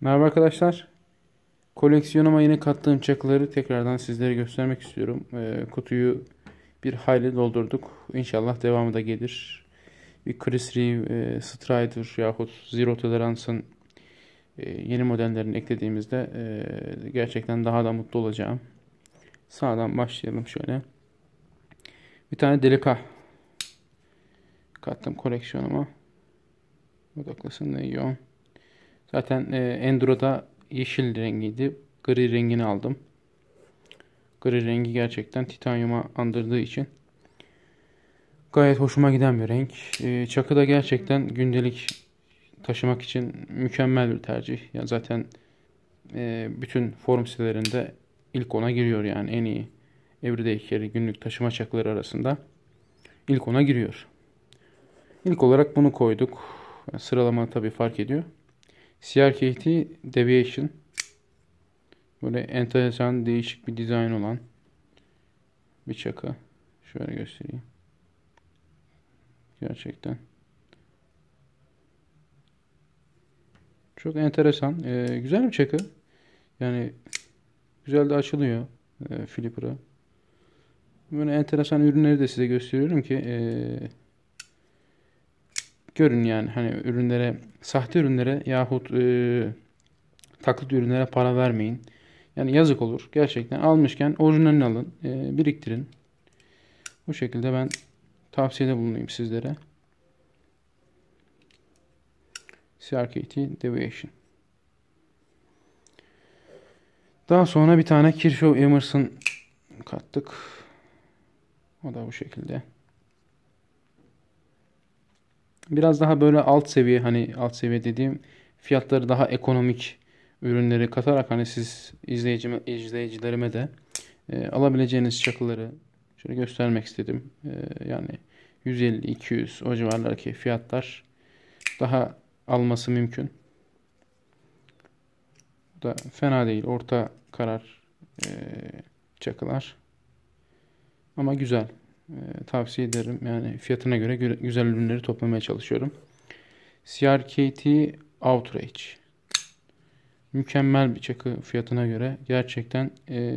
Merhaba arkadaşlar. Koleksiyonuma yeni kattığım çakıları tekrardan sizlere göstermek istiyorum. Ee, kutuyu bir hayli doldurduk. İnşallah devamı da gelir. Bir Chris Reeve, e, Strider yahut Zero Tolerance'ın e, yeni modellerini eklediğimizde e, gerçekten daha da mutlu olacağım. Sağdan başlayalım şöyle. Bir tane Delica kattım koleksiyonuma. Odaklasın ne yiyor. Zaten e, Enduro'da yeşil rengiydi. Gri rengini aldım. Gri rengi gerçekten titanyuma andırdığı için gayet hoşuma giden bir renk. E, çakı da gerçekten gündelik taşımak için mükemmel bir tercih. Yani zaten e, bütün form sitelerinde ilk ona giriyor yani en iyi everyday carry günlük taşıma çakları arasında ilk ona giriyor. İlk olarak bunu koyduk. sıralama tabii fark ediyor. CRKT Deviation böyle enteresan değişik bir dizayn olan bir çaka. Şöyle göstereyim. Gerçekten. Çok enteresan. Ee, güzel bir çakı. Yani güzel de açılıyor e, Flipper'ı. Böyle enteresan ürünleri de size gösteriyorum ki e, görün yani hani ürünlere sahte ürünlere yahut e, taklit ürünlere para vermeyin. Yani yazık olur. Gerçekten almışken orijinalini alın. E, biriktirin. Bu şekilde ben tavsiyede bulunayım sizlere. CRKT Deviation. Daha sonra bir tane Kirchhoff Emerson kattık. O da bu şekilde. Biraz daha böyle alt seviye hani alt seviye dediğim fiyatları daha ekonomik ürünleri katarak hani siz izleyicime, izleyicilerime de e, alabileceğiniz çakıları şöyle göstermek istedim. E, yani 150-200 o civarlardaki fiyatlar daha alması mümkün. Bu da fena değil. Orta karar e, çakılar. Ama güzel e, tavsiye ederim. Yani fiyatına göre güzel ürünleri toplamaya çalışıyorum. CRKT Outrage. Mükemmel bir çakı fiyatına göre. Gerçekten e,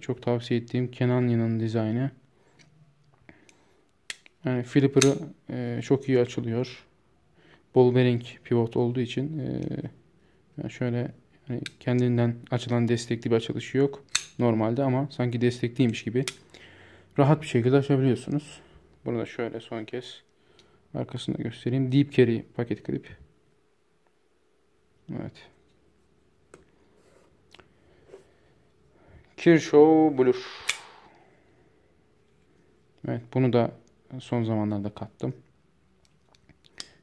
çok tavsiye ettiğim Kenanya'nın dizaynı. Yani flipper'ı e, çok iyi açılıyor. Ball bearing pivot olduğu için e, yani şöyle yani kendinden açılan destekli bir açılışı yok normalde ama sanki destekliymiş gibi rahat bir şekilde açabiliyorsunuz. Bunu da şöyle son kez arkasında göstereyim. Deep Carry paket klip. Evet. Kirshaw Blur. Evet bunu da son zamanlarda kattım.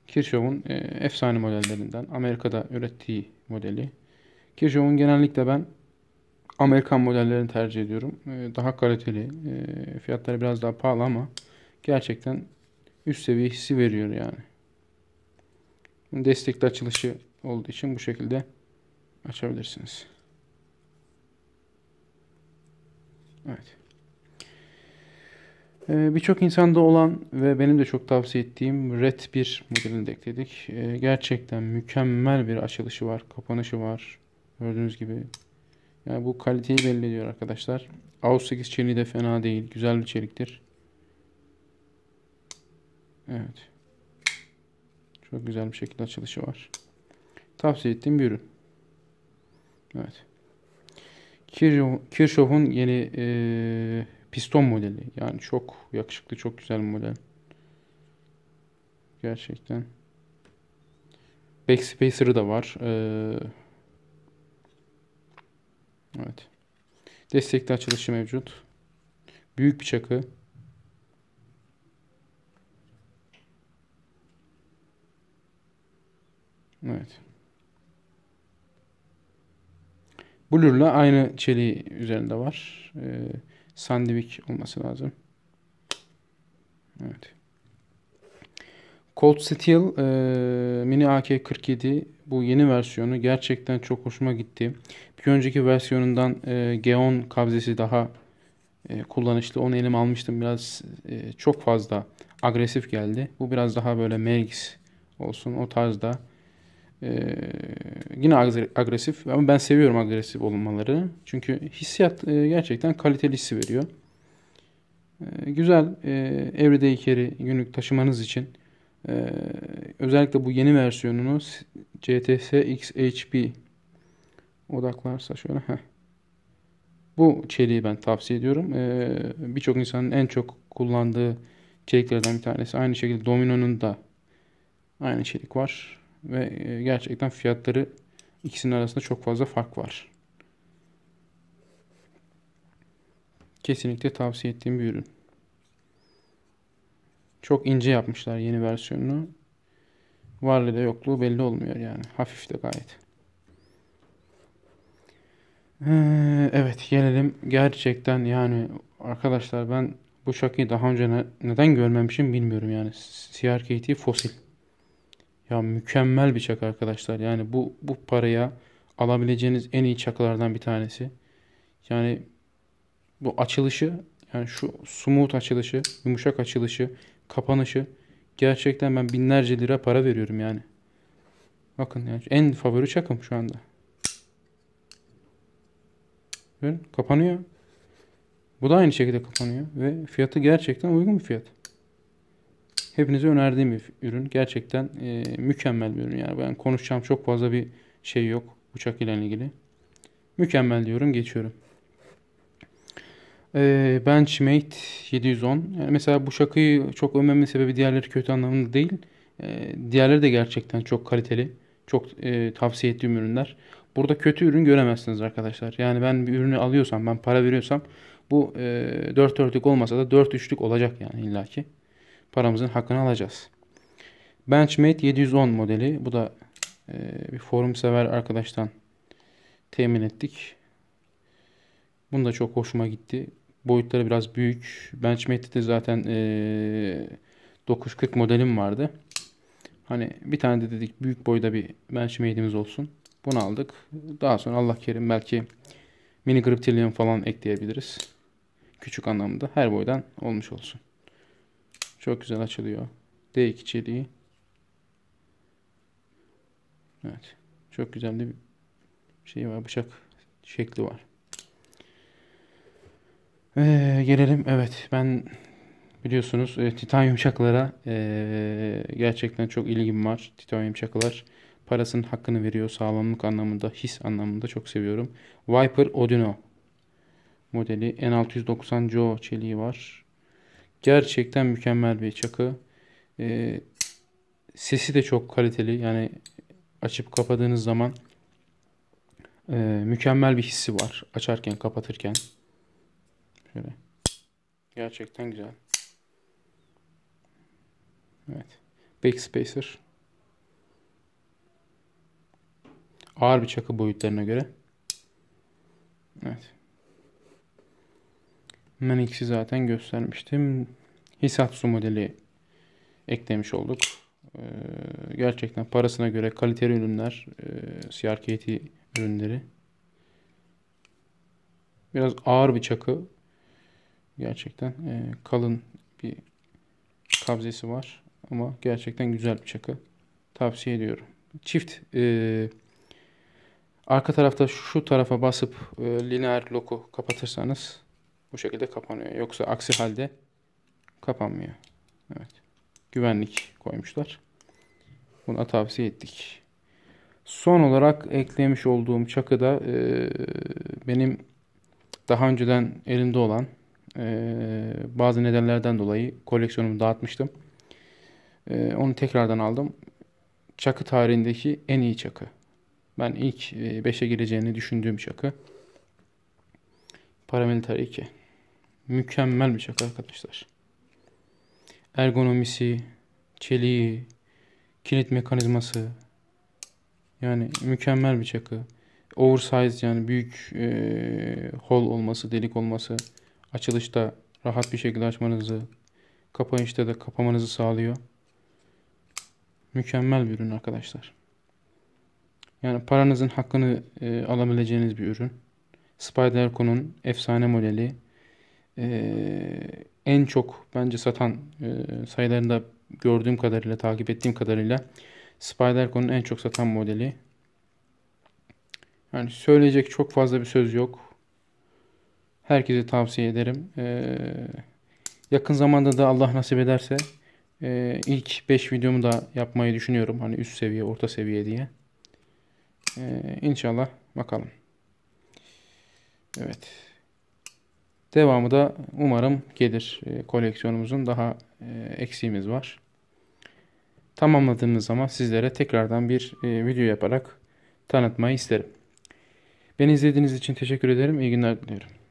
Kirshaw'un e, efsane modellerinden Amerika'da ürettiği modeli. Kirshaw'un genellikle ben Amerikan modellerini tercih ediyorum. Ee, daha kaliteli. Ee, fiyatları biraz daha pahalı ama gerçekten üst seviye hissi veriyor yani. Destekli açılışı olduğu için bu şekilde açabilirsiniz. Evet. Ee, Birçok insanda olan ve benim de çok tavsiye ettiğim Red 1 modelini de ekledik. Ee, gerçekten mükemmel bir açılışı var, kapanışı var. Gördüğünüz gibi yani bu kaliteyi belli ediyor arkadaşlar. aus 8 çeliği de fena değil. Güzel bir çeliktir. Evet. Çok güzel bir şekilde açılışı var. Tavsiye ettiğim bir ürün. Evet. Kirchhoff'un yeni e, piston modeli. Yani çok yakışıklı, çok güzel bir model. Gerçekten. Backspacer'ı da var. Ee, Evet. Destekli açılışı mevcut. Büyük bir çakı. Evet. Blur'la aynı çeliği üzerinde var. Ee, Sandvik olması lazım. Evet. Cold Steel e, Mini AK-47 bu yeni versiyonu gerçekten çok hoşuma gitti. Bir önceki versiyonundan e, g kabzesi daha e, kullanışlı. Onu elim almıştım. Biraz e, çok fazla agresif geldi. Bu biraz daha böyle Mergis olsun. O tarzda ee, yine agresif ama ben seviyorum agresif olmaları. Çünkü hissiyat e, gerçekten kaliteli hissi veriyor. Ee, güzel e, everyday carry günlük taşımanız için e, özellikle bu yeni versiyonunu CTS XHP odaklarsa şöyle. Heh. Bu çeliği ben tavsiye ediyorum. Ee, Birçok insanın en çok kullandığı çeliklerden bir tanesi. Aynı şekilde Domino'nun da aynı çelik var. Ve e, gerçekten fiyatları ikisinin arasında çok fazla fark var. Kesinlikle tavsiye ettiğim bir ürün. Çok ince yapmışlar yeni versiyonunu. Varlığı da yokluğu belli olmuyor yani. Hafif de gayet. Ee, evet gelelim gerçekten yani arkadaşlar ben bu şakayı daha önce ne, neden görmemişim bilmiyorum yani. CRKT fosil. Ya mükemmel bir çak arkadaşlar. Yani bu bu paraya alabileceğiniz en iyi çakılardan bir tanesi. Yani bu açılışı yani şu smooth açılışı, yumuşak açılışı, kapanışı gerçekten ben binlerce lira para veriyorum yani. Bakın yani en favori çakım şu anda. Bakın kapanıyor. Bu da aynı şekilde kapanıyor ve fiyatı gerçekten uygun bir fiyat. Hepinize önerdiğim bir ürün. Gerçekten e, mükemmel bir ürün. Yani ben konuşacağım çok fazla bir şey yok uçak ile ilgili. Mükemmel diyorum geçiyorum. E, Benchmade 710. Yani mesela bu şakayı çok övmemin sebebi diğerleri kötü anlamında değil. E, diğerleri de gerçekten çok kaliteli. Çok e, tavsiye ettiğim ürünler. Burada kötü ürün göremezsiniz arkadaşlar. Yani ben bir ürünü alıyorsam, ben para veriyorsam bu e, 4 dörtlük olmasa da 4 üçlük olacak yani illaki. Paramızın hakkını alacağız. Benchmade 710 modeli. Bu da e, bir forum sever arkadaştan temin ettik. Bunu da çok hoşuma gitti. Boyutları biraz büyük. Benchmade'de de zaten e, 940 modelim vardı. Hani bir tane de dedik büyük boyda bir Benchmade'imiz olsun. Bunu aldık. Daha sonra Allah kerim belki mini griptilion falan ekleyebiliriz. Küçük anlamda her boydan olmuş olsun. Çok güzel açılıyor. D2 çeliği. Evet. Çok güzel bir şey var. Bıçak şekli var. Ee, gelelim. Evet ben biliyorsunuz e, titanyum çakılara e, gerçekten çok ilgim var. Titanyum çakılar Parasının hakkını veriyor. Sağlamlık anlamında, his anlamında çok seviyorum. Viper Odino modeli. N690 Joe çeliği var. Gerçekten mükemmel bir çakı. Ee, sesi de çok kaliteli. Yani açıp kapadığınız zaman e, mükemmel bir hissi var. Açarken, kapatırken. Şöyle. Gerçekten güzel. Evet. Backspacer. Ağır bir çakı boyutlarına göre. Evet. Ben Manix'i zaten göstermiştim. Hisatsu modeli eklemiş olduk. Ee, gerçekten parasına göre kaliteli ürünler. E, CRKT ürünleri. Biraz ağır bir çakı. Gerçekten e, kalın bir kabzesi var. Ama gerçekten güzel bir çakı. Tavsiye ediyorum. Çift e, Arka tarafta şu tarafa basıp e, lineer loku kapatırsanız bu şekilde kapanıyor. Yoksa aksi halde kapanmıyor. Evet. Güvenlik koymuşlar. Buna tavsiye ettik. Son olarak eklemiş olduğum çakı da e, benim daha önceden elimde olan e, bazı nedenlerden dolayı koleksiyonumu dağıtmıştım. E, onu tekrardan aldım. Çakı tarihindeki en iyi çakı. Ben ilk 5'e gireceğini düşündüğüm şaka. Paramiliter 2. Mükemmel bir şaka arkadaşlar. Ergonomisi, çeliği, kilit mekanizması. Yani mükemmel bir çakı. Oversize yani büyük e, hol olması, delik olması. Açılışta rahat bir şekilde açmanızı, kapanışta da kapamanızı sağlıyor. Mükemmel bir ürün arkadaşlar. Yani paranızın hakkını e, alabileceğiniz bir ürün. Spider-Con'un efsane modeli. E, en çok bence satan e, sayılarında gördüğüm kadarıyla, takip ettiğim kadarıyla Spider-Con'un en çok satan modeli. Yani söyleyecek çok fazla bir söz yok. Herkese tavsiye ederim. Ee, yakın zamanda da Allah nasip ederse e, ilk 5 videomu da yapmayı düşünüyorum. Hani üst seviye, orta seviye diye. Ee, inşallah bakalım. Evet. Devamı da umarım gelir. E, koleksiyonumuzun daha e, eksiğimiz var. Tamamladığımız zaman sizlere tekrardan bir e, video yaparak tanıtmayı isterim. Beni izlediğiniz için teşekkür ederim. İyi günler diliyorum.